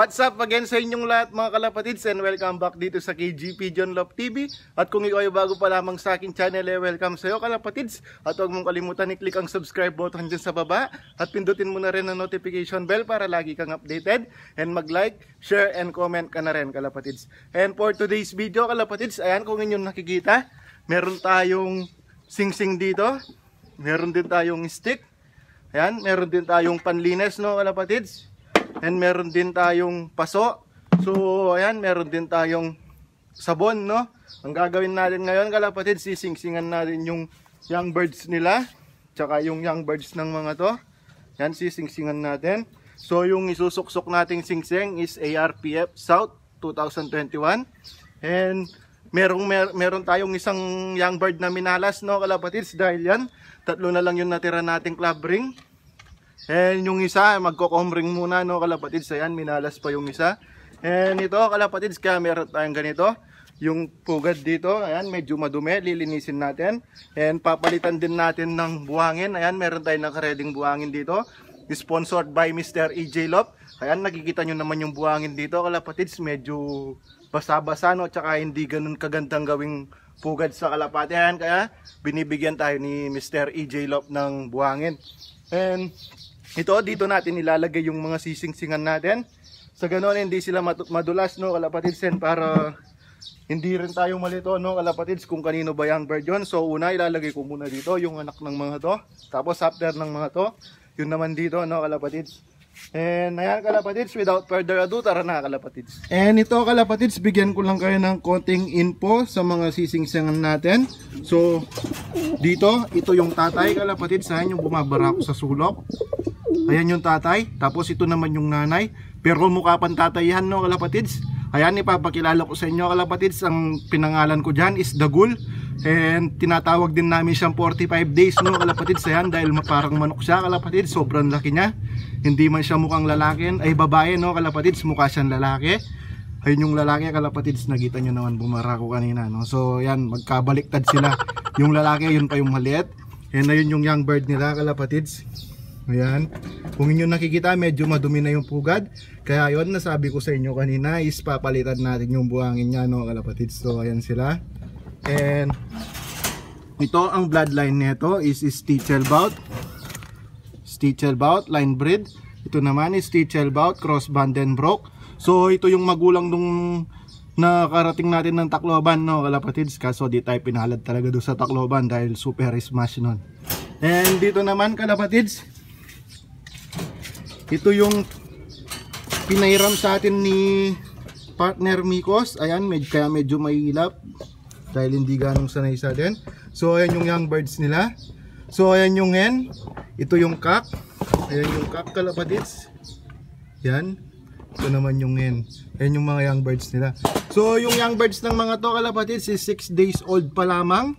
What's up again sa inyong lahat mga kalapatids and welcome back dito sa KGP John Love TV At kung ikaw ay bago pa lamang sa akin channel eh welcome sa iyo kalapatids At huwag mong kalimutan i-click ang subscribe button dyan sa baba At pindutin mo na rin ang notification bell para lagi kang updated And mag-like, share and comment ka na rin kalapatids And for today's video kalapatids, ayan kung inyong nakikita Meron tayong sing-sing dito Meron din tayong stick Ayan, meron din tayong panlinis no kalapatids And meron din tayong paso. So, ayan, meron din tayong sabon, no? Ang gagawin natin ngayon, kalapatid, sisingsingan natin yung young birds nila. Tsaka yung young birds ng mga to. Yan, sisingsingan natin. So, yung isusuksok nating singsing is ARPF South 2021. And merong mer meron tayong isang young bird na minalas no kalapatids dahil yan tatlo na lang yung natira nating club ring And yung isa, magkokomring muna no kalapatids. Ayan, minalas pa yung isa. And ito kalapatids, kaya meron tayong ganito. Yung pugad dito, ayan, medyo madumi. Lilinisin natin. And papalitan din natin ng buhangin. Ayan, meron tayong nakareding buhangin dito. Sponsored by Mr. EJ Lop. Ayan, nakikita nyo naman yung buhangin dito kalapatids. Medyo basa-basa no. Tsaka hindi ganun kagandang gawing pugad sa kalapati. Ayan, kaya binibigyan tayo ni Mr. EJ Lop ng buhangin. And ito, dito natin ilalagay yung mga sisingsingan natin. Sa ganun, hindi sila madulas, no, kalapatids, and para hindi rin tayo malito, no, kalapatids, kung kanino ba yung bird yun. So, una, ilalagay ko muna dito yung anak ng mga to. Tapos, after ng mga to, yun naman dito, no, kalapatids. And ayan kalapatids, without further ado, tara na kalapatids. And ito kalapatids, bigyan ko lang kayo ng konting info sa mga sisingsingan natin. So, dito, ito yung tatay kalapatids, saan yung bumabara ko sa sulok. Ayan yung tatay. Tapos ito naman yung nanay. Pero mukha pang tatay yan, no, kalapatids? Ayan, ipapakilala ko sa inyo, kalapatids. Ang pinangalan ko dyan is Dagul. And tinatawag din namin siyang 45 days, no, kalapatids. Ayan, dahil parang manok siya, kalapatids. Sobrang laki niya. Hindi man siya mukhang lalaki. Ay, babae, no, kalapatids. Mukha siyang lalaki. Ayun yung lalaki, kalapatids. Nakita nyo naman, bumara ko kanina, no. So, yan, magkabaliktad sila. Yung lalaki, yun pa yung maliit. And ayun yung young bird nila, kalapatids. Ayan. Kung inyo nakikita, medyo madumi na yung pugad. Kaya yon nasabi ko sa inyo kanina is papalitan natin yung buhangin niya, no, kalapatid. So, ayan sila. And, ito, ang bloodline nito is, is Stichelbout. Stichelbout, line breed. Ito naman is Stichelbout, cross broke. So, ito yung magulang nung nakarating natin ng takloban, no, kalapatids. Kaso, di tayo pinalad talaga doon sa takloban dahil super smash nun. And dito naman, kalapatids, ito yung pinairam sa atin ni partner Mikos. Ayan, med kaya medyo may ilap dahil hindi ganong sanay sa din So, ayan yung young birds nila. So, ayan yung hen. Ito yung cock. Ayan yung cock kalapatids. Yan. Ito naman yung hen. Ayan yung mga young birds nila. So, yung young birds ng mga to kalapatids is 6 days old pa lamang.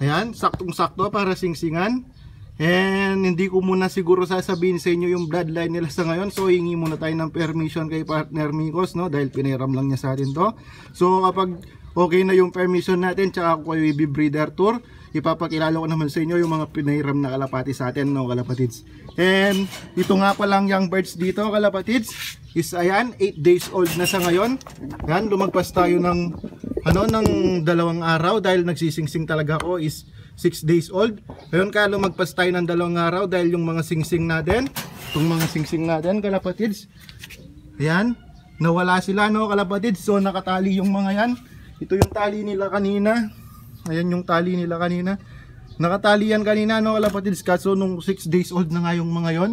Ayan, saktong-sakto para singsingan. And hindi ko muna siguro sasabihin sa inyo yung bloodline nila sa ngayon. So hingi muna tayo ng permission kay partner Mikos no dahil pinairam lang niya sa atin to. So kapag okay na yung permission natin tsaka ako kayo breeder tour, ipapakilala ko naman sa inyo yung mga pinairam na kalapati sa atin no kalapatids. And ito nga pa lang yung birds dito kalapatids is ayan 8 days old na sa ngayon. Yan lumagpas tayo ng ano ng dalawang araw dahil nagsisingsing talaga ako is 6 days old. Ngayon kaya lumagpas tayo ng dalawang araw dahil yung mga singsing natin, itong mga singsing natin kalapatids, ayan, nawala sila no kalapatids. So nakatali yung mga yan. Ito yung tali nila kanina. Ayan yung tali nila kanina. Nakatali yan kanina no kalapatids. Kaso nung 6 days old na nga yung mga yon,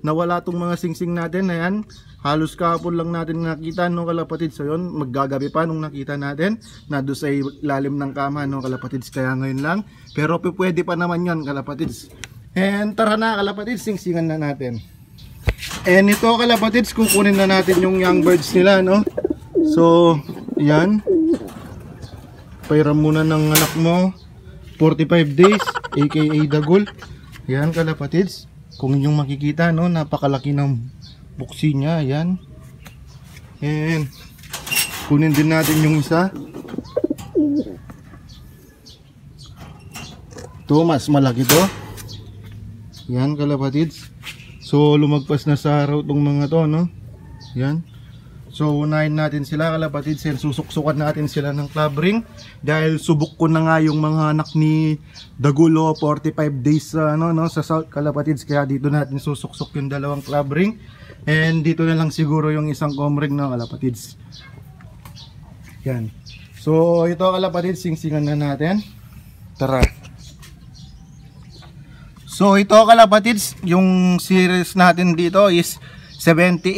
nawala tong mga singsing -sing natin. Ayan, halos kahapon lang natin nakita no kalapatids so yun maggagabi pa nung nakita natin na doon sa lalim ng kama no kalapatids kaya ngayon lang pero pwede pa naman yun kalapatids and tara na kalapatids singsingan na natin and ito kalapatids kukunin na natin yung young birds nila no so yan pairam muna ng anak mo 45 days aka dagul yan kalapatids kung inyong makikita no napakalaki ng buksi niya yan and kunin din natin yung isa ito mas malaki to yan kalapatids so lumagpas na sa araw tong mga to no yan So unahin natin sila kalapatid sen susuksukan natin sila ng club ring dahil subok ko na nga yung mga anak ni Dagulo 45 days sa uh, ano no sa South kalapatids kaya dito natin susuksok yung dalawang club ring and dito na lang siguro yung isang comring na no, kalapatids. Yan. So ito kalapatids singsingan na natin. Tara. So ito kalapatids yung series natin dito is 78.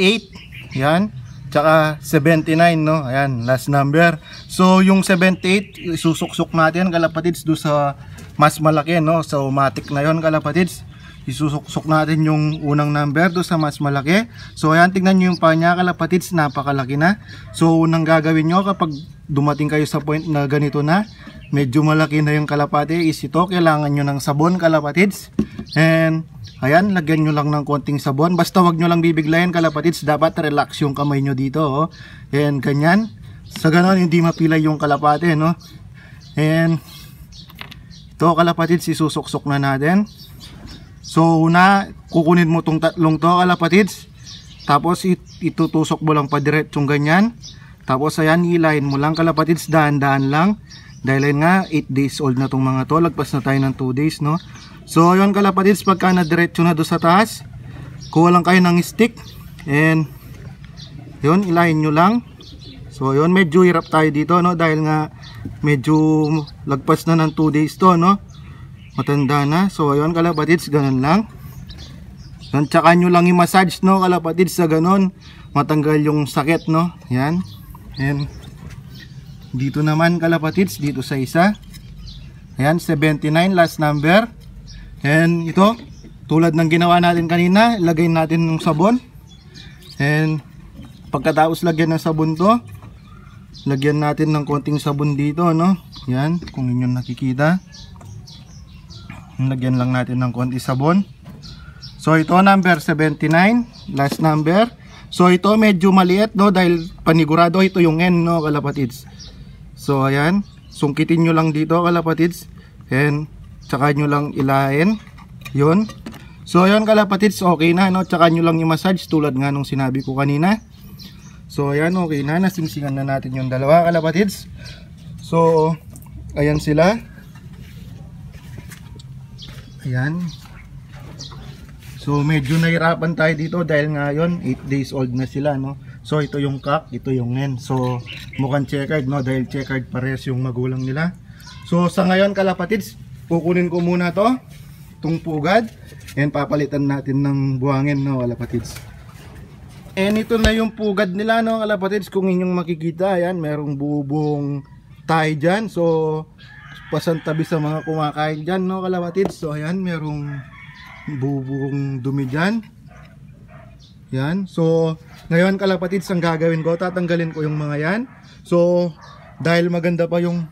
Yan. Tsaka 79 no. Ayan, last number. So yung 78 susuksok natin kalapatids do sa mas malaki no. So matik na 'yon kalapatids isusuksok natin yung unang number do sa mas malaki. So ayan, tingnan nyo yung paa niya, kalapatids, napakalaki na. So unang gagawin nyo kapag dumating kayo sa point na ganito na, medyo malaki na yung kalapati is ito, kailangan nyo ng sabon kalapatids. And ayan, lagyan nyo lang ng konting sabon. Basta wag nyo lang bibiglayan kalapatids, dapat relax yung kamay nyo dito. Oh. And ganyan. Sa ganon, hindi mapilay yung kalapati. No? And ito kalapatids, isusuksok na natin. So una, kukunin mo tong tatlong to kalapatids. Tapos itutusok mo lang pa padiretsong ganyan. Tapos ayan, ilayin mo lang kalapatids, dahan-dahan lang. Dahil nga, 8 days old na tong mga to. Lagpas na tayo ng 2 days, no? So ayun kalapatids, pagka na diretso na do sa taas, kuha lang kayo ng stick. And yun, ilayin nyo lang. So yun, medyo hirap tayo dito, no? Dahil nga, medyo lagpas na ng 2 days to, no? matanda na so ayun kalapatids ganun lang yan, tsaka nyo lang i-massage no kalapatids sa ganun matanggal yung sakit no yan and dito naman kalapatids dito sa isa ayan 79 last number and ito tulad ng ginawa natin kanina lagay natin ng sabon and pagkatapos lagyan ng sabon to lagyan natin ng konting sabon dito no yan kung ninyo nakikita Lagyan lang natin ng konti sabon. So ito number 79, last number. So ito medyo maliit no dahil panigurado ito yung end no kalapatids. So ayan, sungkitin nyo lang dito kalapatids. And tsaka nyo lang ilahin. Yun. So ayan kalapatids, okay na no. Tsaka nyo lang yung massage tulad nga nung sinabi ko kanina. So ayan, okay na. Nasingsingan na natin yung dalawa kalapatids. So ayan sila. Ayan. So medyo nahirapan tayo dito dahil ngayon 8 days old na sila no. So ito yung cock, ito yung hen. So mukhang checkered no dahil checkered pares yung magulang nila. So sa ngayon kalapatids, kukunin ko muna to, tong pugad and papalitan natin ng buhangin no kalapatids. And ito na yung pugad nila no kalapatids kung inyong makikita ayan merong bubong tie dyan. So pasan tabi sa mga kumakain dyan no kalawatid so ayan merong bubong dumi dyan yan so ngayon kalapatids ang gagawin ko tatanggalin ko yung mga yan so dahil maganda pa yung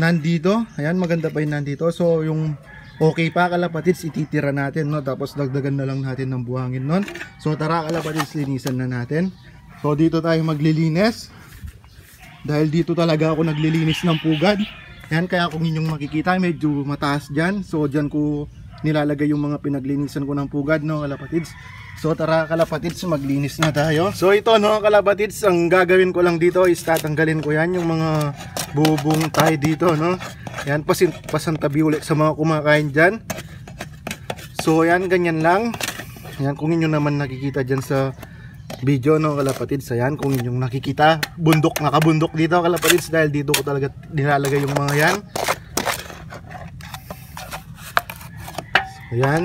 nandito ayan maganda pa yung nandito so yung okay pa kalapatids ititira natin no tapos dagdagan na lang natin ng buhangin nun so tara kalapatids linisan na natin so dito tayo maglilinis dahil dito talaga ako naglilinis ng pugad Ayan, kaya kung inyong makikita, medyo mataas dyan. So, dyan ko nilalagay yung mga pinaglinisan ko ng pugad, no, kalapatids. So, tara, kalapatids, maglinis na tayo. So, ito, no, kalapatids, ang gagawin ko lang dito is tatanggalin ko yan, yung mga bubong tayo dito, no. Ayan, pasin, pasantabi ulit sa mga kumakain dyan. So, ayan, ganyan lang. Ayan, kung inyo naman nakikita dyan sa video no kalapatids ayan kung inyong nakikita bundok nakabundok dito kalapatids dahil dito ko talaga nilalagay yung mga yan ayan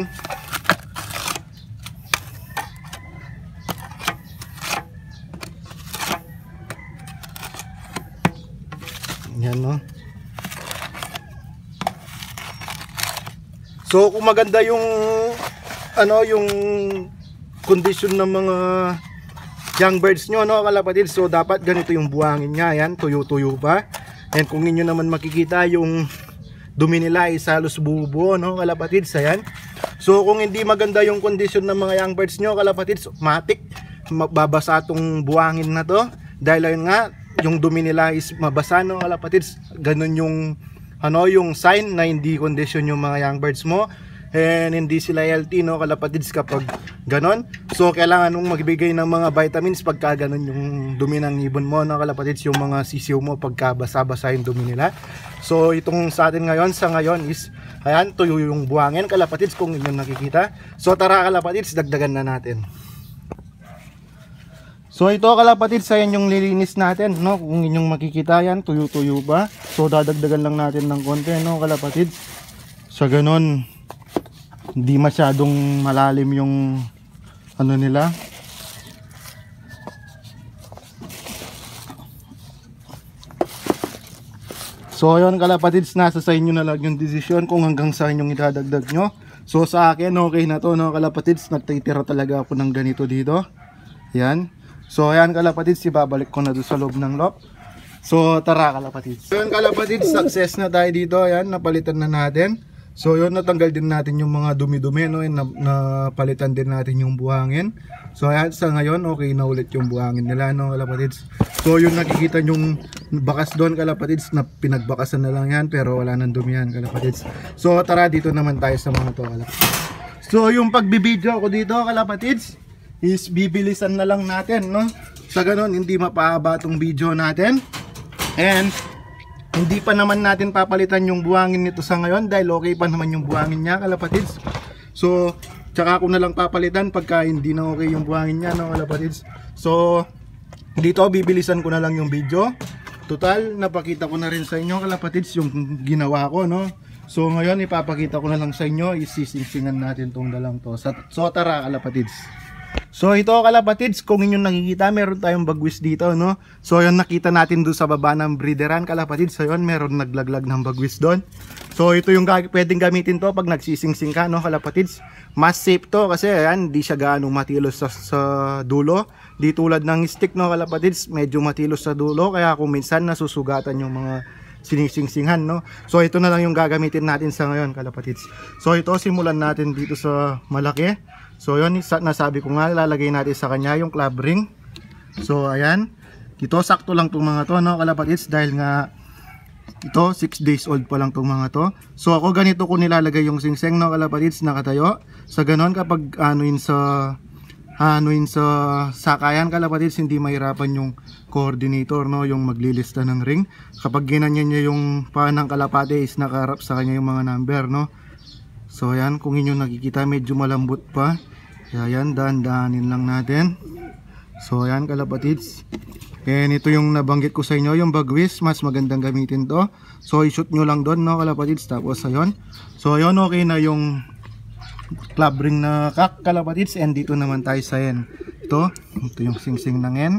Yan no. So kung maganda yung ano yung condition ng mga young birds nyo no kalapatid so dapat ganito yung buhangin nya yan tuyo tuyo ba and kung inyo naman makikita yung dumi nila ay salos bubo no kalapatid sa yan so kung hindi maganda yung condition ng mga young birds nyo kalapatid so, matik mababasa tong buhangin na to dahil ayun nga yung dumi nila is mabasa no kalapatid ganun yung ano yung sign na hindi condition yung mga young birds mo and hindi sila healthy no kalapatids kapag Ganon. So, kailangan mong magbigay ng mga vitamins pagka ganon yung dumi ng ibon mo, no, kalapatids, yung mga sisiw mo pagka basa-basa yung dumi nila. So, itong sa atin ngayon, sa ngayon is, ayan, tuyo yung buwangin, kalapatids, kung inyo nakikita. So, tara kalapatids, dagdagan na natin. So ito kalapatid ayan yung lilinis natin no kung inyong makikita yan tuyo-tuyo ba so dadagdagan lang natin ng konti no kalapatid sa so, ganun hindi masyadong malalim yung ano nila So ayun kalapatids, nasa sa inyo na lang yung desisyon kung hanggang sa inyong idadagdag nyo. So sa akin, okay na to no kalapatids, nagtitira talaga ako ng ganito dito. Yan. So ayan kalapatids, ibabalik ko na doon sa loob ng lock. So tara kalapatids. So ayun kalapatids, success na tayo dito. Ayan, napalitan na natin. So yun, natanggal din natin yung mga dumi-dumi, no? And na palitan din natin yung buhangin. So ayan, sa ngayon, okay na ulit yung buhangin nila, no, kalapatids. So yun, nakikita yung bakas doon, kalapatids, na pinagbakasan na lang yan, pero wala nang dumi yan, kalapatids. So tara, dito naman tayo sa mga to, kalapatids. So yung pagbibideo ko dito, kalapatids, is bibilisan na lang natin, no? Sa ganun, hindi mapahaba tong video natin. And hindi pa naman natin papalitan yung buhangin nito sa ngayon dahil okay pa naman yung buhangin niya kalapatids. So, tsaka ako na lang papalitan pagka hindi na okay yung buhangin niya no kalapatids. So, dito bibilisan ko na lang yung video. Total, napakita ko na rin sa inyo kalapatids yung ginawa ko no. So ngayon ipapakita ko na lang sa inyo, isisingsingan natin tong dalang to. So tara kalapatids. So ito kalapatids, kung inyong nakikita, meron tayong bagwis dito, no? So yon nakita natin doon sa baba ng breederan kalapatids. So yon meron naglaglag ng bagwis doon. So ito yung pwedeng gamitin to pag nagsisingsing ka, no kalapatids. Mas safe to kasi ayan, di siya gaano matilos sa, sa dulo. Di tulad ng stick, no kalapatids, medyo matilos sa dulo. Kaya kung minsan nasusugatan yung mga sinising-singan no so ito na lang yung gagamitin natin sa ngayon kalapatids so ito simulan natin dito sa malaki so yun nasabi ko nga lalagay natin sa kanya yung club ring so ayan ito sakto lang tong mga to no kalapatids dahil nga ito 6 days old pa lang tong mga to so ako ganito ko nilalagay yung singseng no kalapatids nakatayo sa so, ganon kapag anuin sa anuin sa sakayan kalapatids hindi mahirapan yung coordinator, no? yung maglilista ng ring. Kapag ginanyan niya yung paa ng kalapate is nakaharap sa kanya yung mga number. No? So ayan, kung inyo nakikita medyo malambot pa. Ayan, dandanin lang natin. So ayan kalapatids. And ito yung nabanggit ko sa inyo, yung bagwis, mas magandang gamitin to. So i-shoot nyo lang doon, no kalapatids. Tapos ayan. So ayan, okay na yung club ring na kak kalapatids. And dito naman tayo sa end. Ito, ito yung singsing ng end.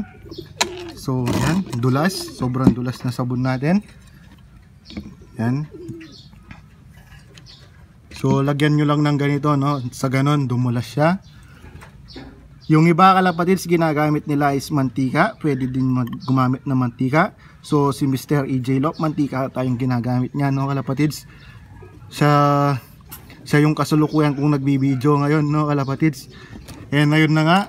So, yan, dulas. Sobrang dulas na sabon natin. Yan. So, lagyan nyo lang ng ganito, no? Sa ganon, dumulas siya. Yung iba kalapatids, ginagamit nila is mantika. Pwede din gumamit ng mantika. So, si Mr. EJ Lop, mantika tayong ginagamit niya, no, kalapatids? Sa siya yung kasalukuyan kong nagbibideo ngayon no kalapatids And eh, ngayon na nga,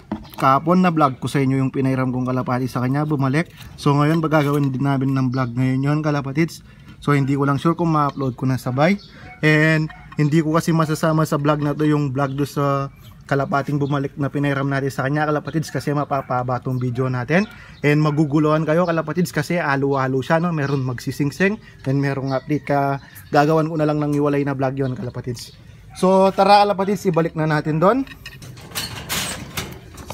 kapon na vlog ko sa inyo yung pinairam kong kalapati sa kanya, bumalik. So ngayon, gagawin din namin ng vlog ngayon yun, kalapatids. So hindi ko lang sure kung ma-upload ko na sabay. And hindi ko kasi masasama sa vlog na to yung vlog do sa kalapating bumalik na pinairam natin sa kanya kalapatids kasi mapapaba tong video natin and maguguluhan kayo kalapatids kasi alu-alu siya no meron magsisingsing and merong update ka gagawan ko na lang ng iwalay na vlog yon kalapatids so tara kalapatids ibalik na natin doon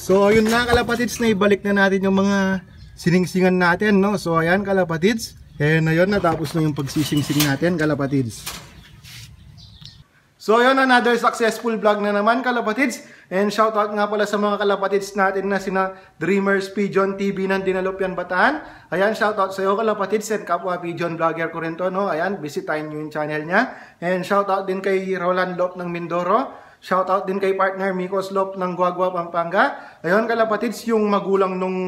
So yun na kalapatids na ibalik na natin yung mga siningsingan natin no. So ayan kalapatids. And ayun natapos na yung pagsisingsing natin kalapatids. So yun another successful vlog na naman kalapatids. And shoutout nga pala sa mga kalapatids natin na sina Dreamers Pigeon TV ng Dinalupyan Bataan. Ayan, shoutout sa iyo kalapatids and kapwa Pigeon Vlogger ko rin to, no? Ayan, visit tayo yung channel niya. And shoutout din kay Roland Lop ng Mindoro. Shoutout din kay partner Miko Slope ng Guagua, Pampanga. Ayun, kalapatids, yung magulang nung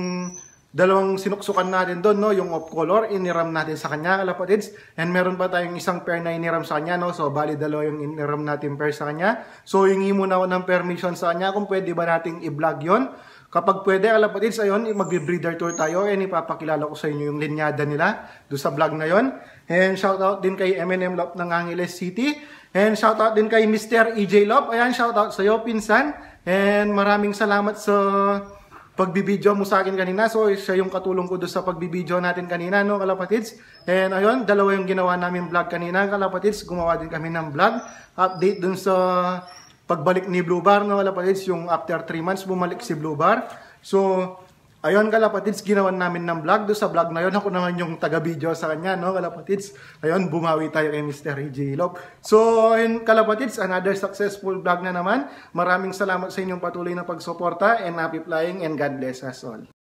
dalawang sinuksukan natin doon, no? yung off color, iniram natin sa kanya, kalapatids. And meron pa tayong isang pair na iniram sa kanya, no? so bali dalawa yung iniram natin pair sa kanya. So hingi muna ako ng permission sa kanya kung pwede ba nating i-vlog yon Kapag pwede, kalapatids, ayun, magbe-breeder tour tayo and ipapakilala ko sa inyo yung linyada nila doon sa vlog na yon. And shoutout din kay M&M Lop ng Angeles City. And shout out din kay Mr. EJ Love. Ayan, shout out sa iyo, pinsan. And maraming salamat sa pagbibideo mo sa akin kanina. So, siya yung katulong ko doon sa pagbibideo natin kanina, no, kalapatids. And ayun, dalawa yung ginawa namin vlog kanina, kalapatids. Gumawa din kami ng vlog. Update dun sa pagbalik ni Blue Bar, no, kalapatids. Yung after 3 months, bumalik si Blue Bar. So, Ayun kalapatids, ginawan namin ng vlog. do sa vlog na yun, ako naman yung taga-video sa kanya, no kalapatids. Ayun, bumawi tayo kay Mr. J. Lop. So, ayun kalapatids, another successful vlog na naman. Maraming salamat sa inyong patuloy na pagsuporta and happy flying and God bless us all.